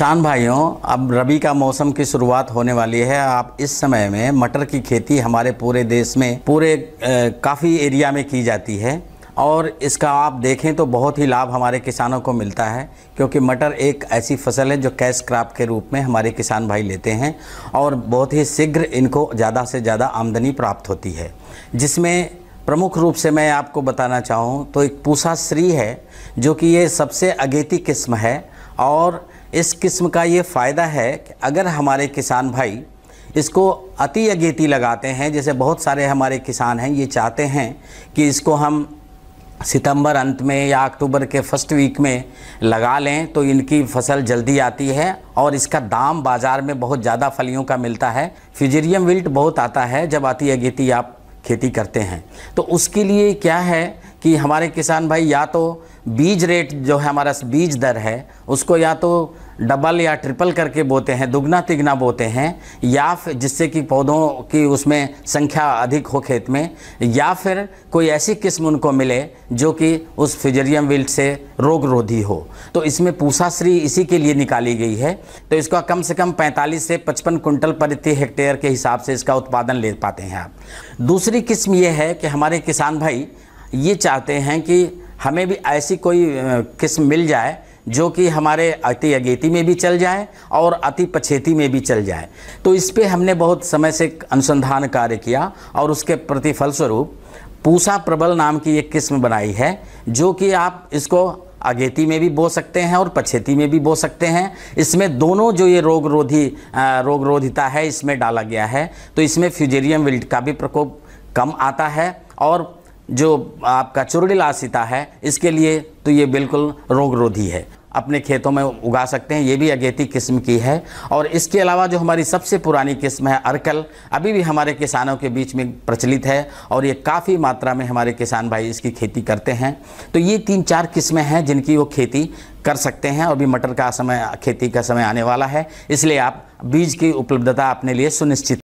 किसान भाइयों अब रबी का मौसम की शुरुआत होने वाली है आप इस समय में मटर की खेती हमारे पूरे देश में पूरे काफ़ी एरिया में की जाती है और इसका आप देखें तो बहुत ही लाभ हमारे किसानों को मिलता है क्योंकि मटर एक ऐसी फसल है जो कैश क्राप के रूप में हमारे किसान भाई लेते हैं और बहुत ही शीघ्र इनको ज़्यादा से ज़्यादा आमदनी प्राप्त होती है जिसमें प्रमुख रूप से मैं आपको बताना चाहूँ तो एक पूसा श्री है जो कि ये सबसे अगेती किस्म है और इस किस्म का ये फ़ायदा है कि अगर हमारे किसान भाई इसको अति अगेती लगाते हैं जैसे बहुत सारे हमारे किसान हैं ये चाहते हैं कि इसको हम सितंबर अंत में या अक्टूबर के फर्स्ट वीक में लगा लें तो इनकी फसल जल्दी आती है और इसका दाम बाज़ार में बहुत ज़्यादा फलियों का मिलता है फिजेरियम विल्ट बहुत आता है जब आती अगेती आप खेती करते हैं तो उसके लिए क्या है कि हमारे किसान भाई या तो बीज रेट जो है हमारा बीज दर है उसको या तो डबल या ट्रिपल करके बोते हैं दुगना तिगना बोते हैं या फिर जिससे कि पौधों की उसमें संख्या अधिक हो खेत में या फिर कोई ऐसी किस्म उनको मिले जो कि उस फिजरियम विल्ट से रोग रोधी हो तो इसमें पूसाश्री इसी के लिए निकाली गई है तो इसका कम से कम 45 से 55 कुंटल प्रति हेक्टेयर के हिसाब से इसका उत्पादन ले पाते हैं आप दूसरी किस्म ये है कि हमारे किसान भाई ये चाहते हैं कि हमें भी ऐसी कोई किस्म मिल जाए जो कि हमारे अति अगेती में भी चल जाए और अति पछेती में भी चल जाए तो इस पर हमने बहुत समय से अनुसंधान कार्य किया और उसके प्रतिफलस्वरूप पूसा प्रबल नाम की एक किस्म बनाई है जो कि आप इसको अगेती में भी बो सकते हैं और पछेती में भी बो सकते हैं इसमें दोनों जो ये रोग रोधी रोग रोधिता है इसमें डाला गया है तो इसमें फ्यूजेरियम विल्ट का भी प्रकोप कम आता है और जो आपका चुरड़ी आसिता है इसके लिए तो ये बिल्कुल रोग रोधी है अपने खेतों में उगा सकते हैं ये भी अगेती किस्म की है और इसके अलावा जो हमारी सबसे पुरानी किस्म है अरकल अभी भी हमारे किसानों के बीच में प्रचलित है और ये काफ़ी मात्रा में हमारे किसान भाई इसकी खेती करते हैं तो ये तीन चार किस्में हैं जिनकी वो खेती कर सकते हैं और भी मटर का समय खेती का समय आने वाला है इसलिए आप बीज की उपलब्धता अपने लिए सुनिश्चित